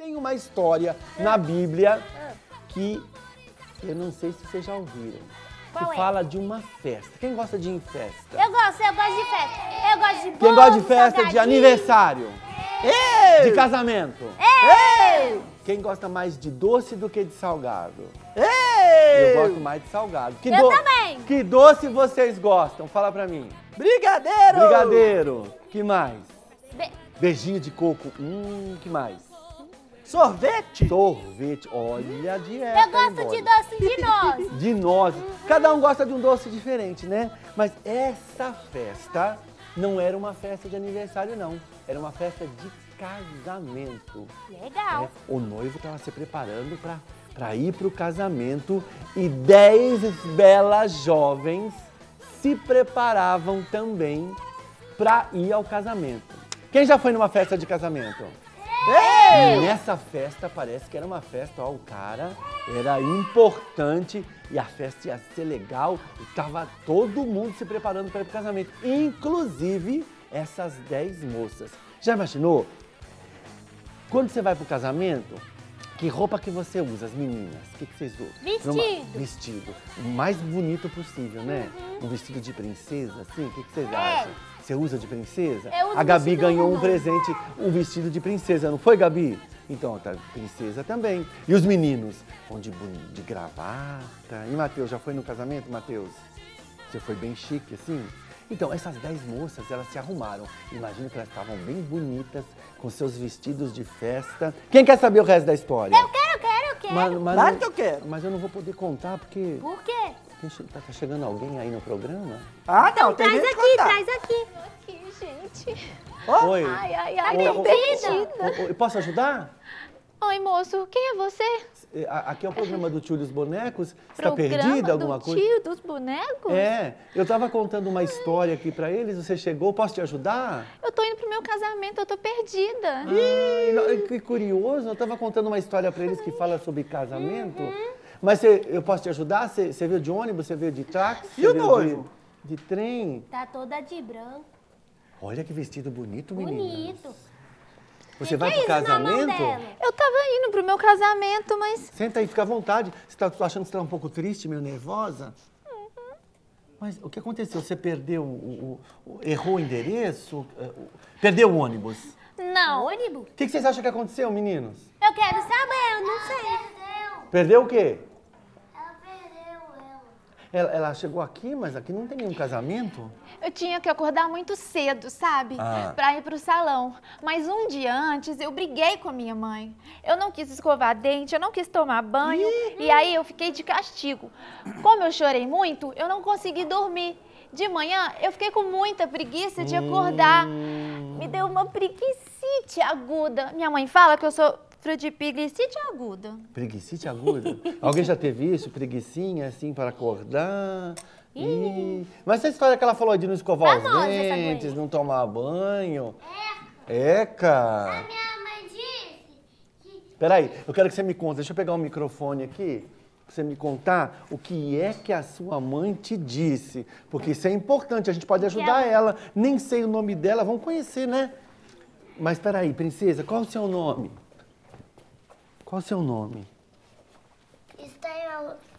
Tem uma história na Bíblia que eu não sei se vocês já ouviram. Qual que é? fala de uma festa. Quem gosta de ir em festa? Eu gosto, eu gosto de festa. Eu gosto de bolo, Quem gosta de festa de aniversário? É. De casamento? É. Quem gosta mais de doce do que de salgado? Eu. Eu gosto mais de salgado. Que eu do... também. Que doce vocês gostam? Fala pra mim. Brigadeiro. Brigadeiro. Que mais? Be... Beijinho de coco. Hum, que mais? Sorvete? Sorvete. Olha a dieta. Eu gosto embora. de doce de nozes. de nozes. Cada um gosta de um doce diferente, né? Mas essa festa não era uma festa de aniversário, não. Era uma festa de casamento. Legal. É, o noivo estava se preparando para para ir para o casamento e dez belas jovens se preparavam também para ir ao casamento. Quem já foi numa festa de casamento? E nessa festa parece que era uma festa, ó, o cara era importante e a festa ia ser legal e tava todo mundo se preparando para ir casamento, inclusive essas 10 moças. Já imaginou? Quando você vai pro casamento, que roupa que você usa, as meninas? O que, que vocês usam? Vestido. Vestido. O mais bonito possível, né? Uhum. Um vestido de princesa, assim? O que, que vocês é. acham? Você usa de princesa? Eu uso a Gabi ganhou um presente, um vestido de princesa, não foi, Gabi? Então, tá, princesa também. E os meninos? Vão de, de gravata. E Matheus, já foi no casamento, Matheus? Você foi bem chique, assim? Então, essas dez moças, elas se arrumaram. Imagino que elas estavam bem bonitas, com seus vestidos de festa. Quem quer saber o resto da história? Eu quero, eu quero, eu quero. Mas, mas claro que eu quero. Mas eu não vou poder contar, porque... Por quê? Tá, tá chegando alguém aí no programa? Ah, não, então, tem traz aqui, contar. traz aqui gente. Oh? Oi. Ai, ai, tá ai. Tá ô, perdida. posso ajudar? Oi, moço. Quem é você? É, aqui é o programa do Tio dos Bonecos. Você tá perdida alguma do coisa? Tio dos Bonecos? É. Eu estava contando uma história aqui para eles. Você chegou. Posso te ajudar? Eu tô indo pro meu casamento. Eu tô perdida. Ih, ah, que curioso. Eu estava contando uma história para eles que fala sobre casamento. Uhum. Mas eu posso te ajudar? Você veio de ônibus? Você veio de táxi? E o noivo? De, de trem? Tá toda de branco. Olha que vestido bonito, menina. Bonito. Você é vai é pro é casamento? Eu tava indo pro meu casamento, mas. Senta aí, fica à vontade. Você tá achando que você tá um pouco triste, meio nervosa? Uhum. Mas o que aconteceu? Você perdeu o. o, o errou o endereço? É, perdeu o ônibus? Não. O ônibus? O que, que vocês acham que aconteceu, meninos? Eu quero saber, eu não sei. Perdeu o quê? Ela, ela, chegou aqui, mas aqui não tem nenhum casamento? Eu tinha que acordar muito cedo, sabe? Ah. Pra ir pro salão. Mas um dia antes eu briguei com a minha mãe. Eu não quis escovar dente, eu não quis tomar banho. Ih. E aí eu fiquei de castigo. Como eu chorei muito, eu não consegui dormir. De manhã eu fiquei com muita preguiça de acordar. Hum. Me deu uma preguiçite aguda. Minha mãe fala que eu sou de preguicite aguda. Preguicite aguda? Alguém já teve isso? Preguicinha, assim, para acordar? Ih. Mas essa história que ela falou de não escovar os dentes, não tomar banho... Eca! É. Eca! A minha mãe disse que... Peraí, eu quero que você me conte. Deixa eu pegar o um microfone aqui você me contar o que é que a sua mãe te disse. Porque isso é importante, a gente pode ajudar é ela. Nem sei o nome dela, vamos conhecer, né? Mas peraí, princesa, qual é o seu nome? Qual o seu nome?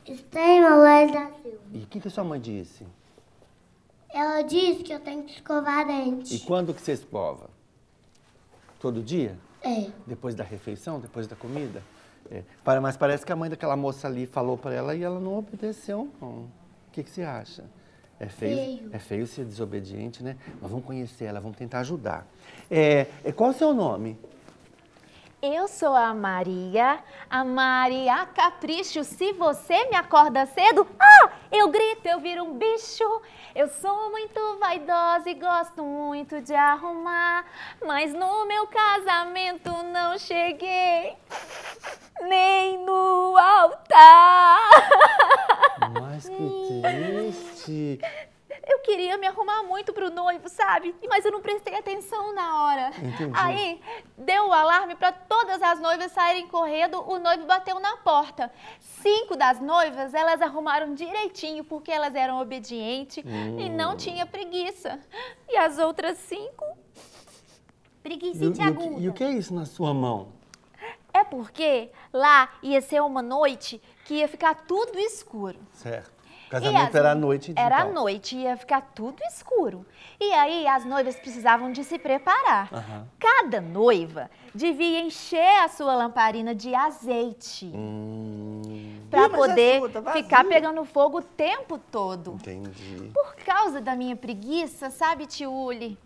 Estênia da Silva. E o que, que sua mãe disse? Ela disse que eu tenho que escovar dente. E quando que você escova? Todo dia? É. Depois da refeição? Depois da comida? É. Mas parece que a mãe daquela moça ali falou para ela e ela não obedeceu, O que, que você acha? É feio, feio, É feio ser desobediente, né? Mas vamos conhecer ela, vamos tentar ajudar. É, é qual o seu nome? Eu sou a Maria, a Maria Capricho. Se você me acorda cedo, ah, eu grito, eu viro um bicho. Eu sou muito vaidosa e gosto muito de arrumar, mas no meu casamento não cheguei nem no altar. Mas que triste eu queria me arrumar muito pro noivo, sabe? Mas eu não prestei atenção na hora. Entendi. Aí, deu o alarme para todas as noivas saírem correndo, o noivo bateu na porta. Cinco das noivas, elas arrumaram direitinho, porque elas eram obedientes hum. e não hum. tinha preguiça. E as outras cinco... Preguiça e, aguda. E o que é isso na sua mão? É porque lá ia ser uma noite que ia ficar tudo escuro. Certo casamento era à noite. Era à então. noite, ia ficar tudo escuro. E aí as noivas precisavam de se preparar. Uhum. Cada noiva devia encher a sua lamparina de azeite. Hum. Para poder tá ficar pegando fogo o tempo todo. Entendi. Por causa da minha preguiça, sabe, Tiuli?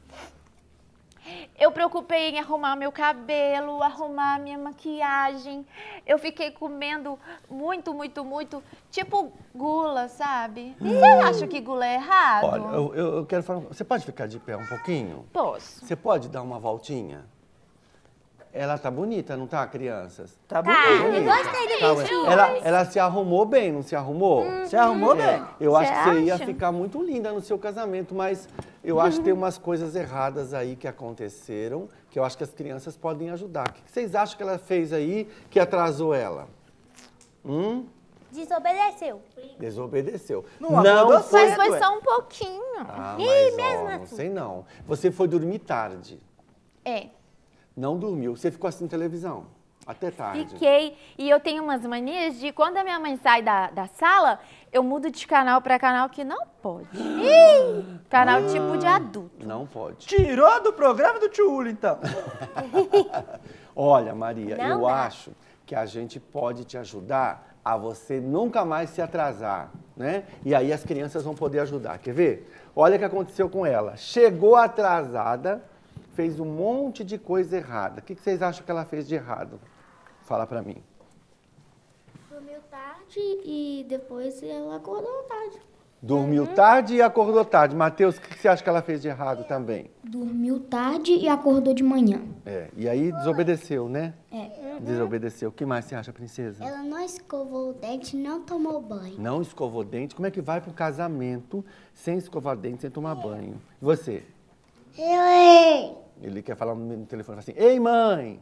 Eu preocupei em arrumar meu cabelo, arrumar minha maquiagem. Eu fiquei comendo muito, muito, muito, tipo gula, sabe? Hum. Eu acho que gula é errado? Olha, eu, eu quero falar. Você pode ficar de pé um pouquinho? Posso. Você pode dar uma voltinha? Ela tá bonita, não tá, crianças? Tá, tá bonita. Eu gostei de tá, ela, ela se arrumou bem, não se arrumou? Hum. se arrumou bem. É, eu acho que você acha? ia ficar muito linda no seu casamento, mas eu acho que tem umas coisas erradas aí que aconteceram, que eu acho que as crianças podem ajudar. O que vocês acham que ela fez aí que atrasou ela? Hum? Desobedeceu. Desobedeceu. Não, não foi, mas foi só um pouquinho. Ah, mas, mesmo ó, assim. Não sei não. Você foi dormir tarde. É. Não dormiu. Você ficou assistindo televisão. Até tarde. Fiquei. E eu tenho umas manias de quando a minha mãe sai da, da sala, eu mudo de canal para canal que não pode. Ih, canal ah, tipo de ah, adulto. Não pode. Tirou do programa do Tiúlio, então. Olha, Maria, não eu acho que a gente pode te ajudar a você nunca mais se atrasar, né? E aí as crianças vão poder ajudar. Quer ver? Olha o que aconteceu com ela. Chegou atrasada, fez um monte de coisa errada. O que vocês acham que ela fez de errado? falar para mim? Dormiu tarde e depois ela acordou tarde. Dormiu uhum. tarde e acordou tarde. Matheus, o que você acha que ela fez de errado também? Dormiu tarde e acordou de manhã. É, e aí desobedeceu, né? É. Uhum. Desobedeceu. O que mais você acha, princesa? Ela não escovou o dente, não tomou banho. Não escovou o dente? Como é que vai pro casamento sem escovar o dente, sem tomar banho? E você? Eu, ei. Ele quer falar no telefone, fala assim, ei, mãe!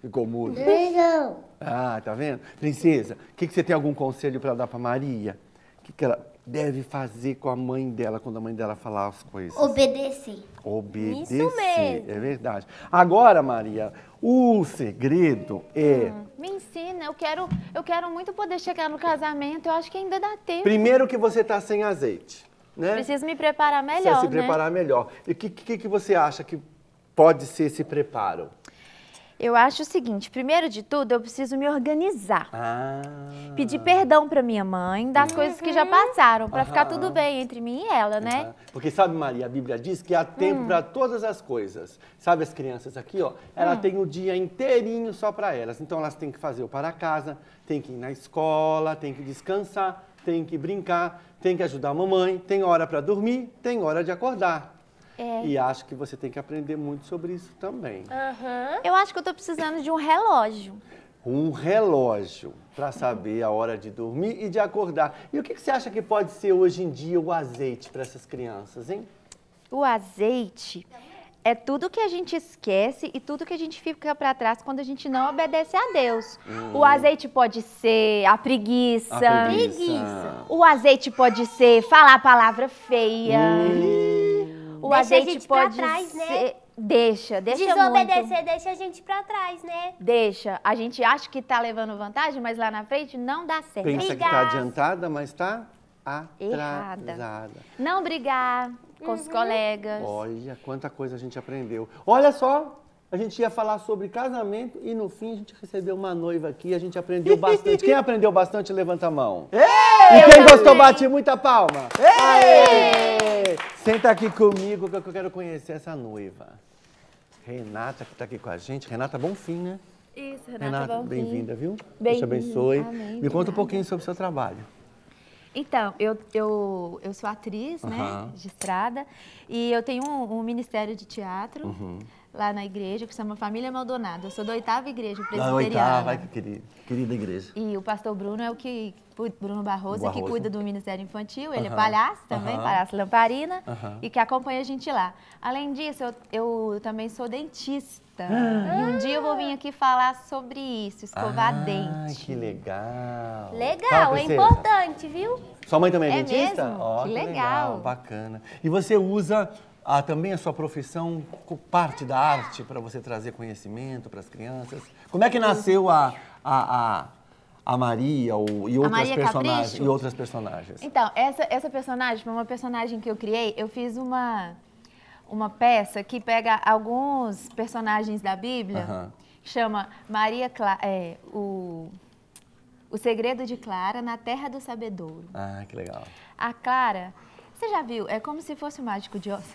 Ficou mudo. Beijão. Ah, tá vendo? Princesa, o que, que você tem algum conselho para dar para Maria? O que, que ela deve fazer com a mãe dela quando a mãe dela falar as coisas? Obedecer. Obedecer. Isso mesmo. É verdade. Agora, Maria, o segredo é. Hum, me ensina, eu quero, eu quero muito poder chegar no casamento, eu acho que ainda dá tempo. Primeiro que você tá sem azeite, né? Preciso me preparar melhor. Precisa se né? preparar né? melhor. E o que, que, que você acha que pode ser esse preparo? Eu acho o seguinte, primeiro de tudo, eu preciso me organizar. Ah. Pedir perdão para minha mãe das uhum. coisas que já passaram, para ficar tudo bem entre mim e ela, né? Porque sabe, Maria, a Bíblia diz que há tempo hum. para todas as coisas. Sabe as crianças aqui, ó, ela hum. tem o dia inteirinho só para elas. Então elas têm que fazer o para casa, têm que ir na escola, têm que descansar, têm que brincar, têm que ajudar a mamãe, tem hora para dormir, tem hora de acordar. É. E acho que você tem que aprender muito sobre isso também. Uhum. Eu acho que eu tô precisando de um relógio. Um relógio para saber a hora de dormir e de acordar. E o que, que você acha que pode ser hoje em dia o azeite para essas crianças, hein? O azeite é tudo que a gente esquece e tudo que a gente fica para trás quando a gente não obedece a Deus. Hum. O azeite pode ser a preguiça. a preguiça. O azeite pode ser falar a palavra feia. Hum o a gente pode pra trás, né? ser... né? Deixa, deixa Desobedecer muito. deixa a gente pra trás, né? Deixa. A gente acha que tá levando vantagem, mas lá na frente não dá certo. Pensa Brigar. que tá adiantada, mas tá atrasada. Errada. Não brigar com uhum. os colegas. Olha, quanta coisa a gente aprendeu. Olha só, a gente ia falar sobre casamento e no fim a gente recebeu uma noiva aqui, a gente aprendeu bastante. quem aprendeu bastante, levanta a mão. Ei, e quem gostou, bate muita palma. Ei! Aê! Senta aqui comigo que eu quero conhecer essa noiva. Renata, que está aqui com a gente. Renata Bonfim, né? Isso, Renata, Renata bem-vinda, viu? Bem Deus te abençoe. Amém, Me conta um pouquinho sobre o seu trabalho. Então, eu, eu, eu sou atriz, né, de estrada, e eu tenho um, um ministério de teatro. Uhum lá na igreja, que chama Família Maldonado. Eu sou da oitava igreja presbiteriana. Da oitava, querida, querida igreja. E o pastor Bruno é o que, Bruno Barroso, Barroso. que cuida do Ministério Infantil, ele uhum. é palhaço também, uhum. palhaço lamparina, uhum. e que acompanha a gente lá. Além disso, eu, eu também sou dentista. Ah. E um dia eu vou vir aqui falar sobre isso, escovar ah, dente. que legal. Legal, é importante, viu? Sua mãe também é, é dentista? Mesmo? Oh, que, que legal. legal. Bacana. E você usa ah, também a sua profissão parte da arte para você trazer conhecimento para as crianças. Como é que nasceu a, a, a, a Maria ou, e, outras Maria personagens, Capricho? e outras personagens? Então, essa, essa personagem foi uma personagem que eu criei. Eu fiz uma, uma peça que pega alguns personagens da Bíblia, chama Maria Cla é, o, o Segredo de Clara na Terra do Sabedouro. Ah, que legal. A Clara você já viu? É como se fosse o mágico de Oz.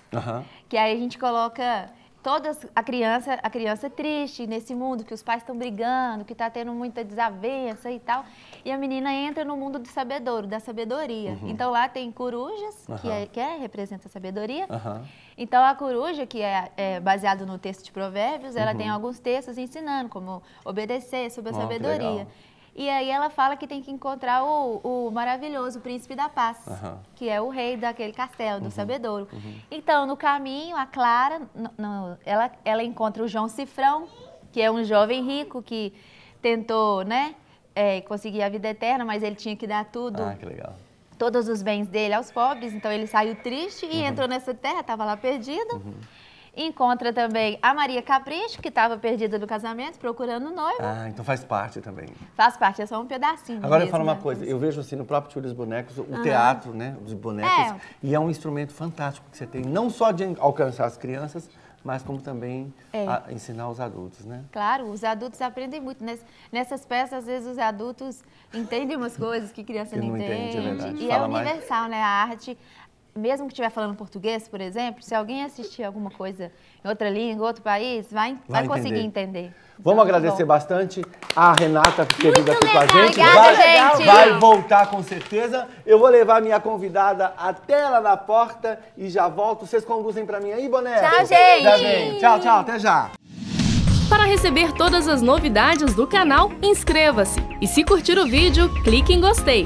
Que aí a gente coloca todas a criança, a criança triste nesse mundo que os pais estão brigando, que está tendo muita desavença e tal. E a menina entra no mundo do sabedouro, da sabedoria. Uhum. Então lá tem corujas, uhum. que, é, que é, representa a sabedoria. Uhum. Então a coruja, que é, é baseado no texto de Provérbios, ela tem uhum. alguns textos ensinando como obedecer sobre a oh, sabedoria. E aí ela fala que tem que encontrar o, o maravilhoso príncipe da paz, uhum. que é o rei daquele castelo, do uhum. sabedouro. Uhum. Então, no caminho, a Clara, no, no, ela, ela encontra o João Cifrão, que é um jovem rico que tentou, né, é, conseguir a vida eterna, mas ele tinha que dar tudo. Ah, que legal. Todos os bens dele aos pobres, então ele saiu triste e uhum. entrou nessa terra, estava lá perdido. Uhum. Encontra também a Maria Capricho, que estava perdida do casamento, procurando noivo. Ah, então faz parte também. Faz parte, é só um pedacinho. Agora mesmo, eu falo uma né? coisa, eu vejo assim no próprio Tio dos Bonecos, o uhum. teatro, né, dos bonecos, é. e é um instrumento fantástico que você tem, não só de alcançar as crianças, mas como também é. a, ensinar os adultos, né? Claro, os adultos aprendem muito. Ness, nessas peças, às vezes, os adultos entendem umas coisas que criança que não, entende. entende é e é Fala é universal, mais... né? A arte, mesmo que estiver falando português, por exemplo, se alguém assistir alguma coisa em outra língua, outro país, vai, vai, vai conseguir entender. Vamos então, tá agradecer bom. bastante a Renata por ter vindo aqui com a gente. Obrigada, vai, gente. Vai voltar com certeza. Eu vou levar minha convidada até lá na porta e já volto. Vocês conduzem para mim aí, Boné? Tchau, gente. Tchau, tchau. Até já. Para receber todas as novidades do canal, inscreva-se. E se curtir o vídeo, clique em gostei.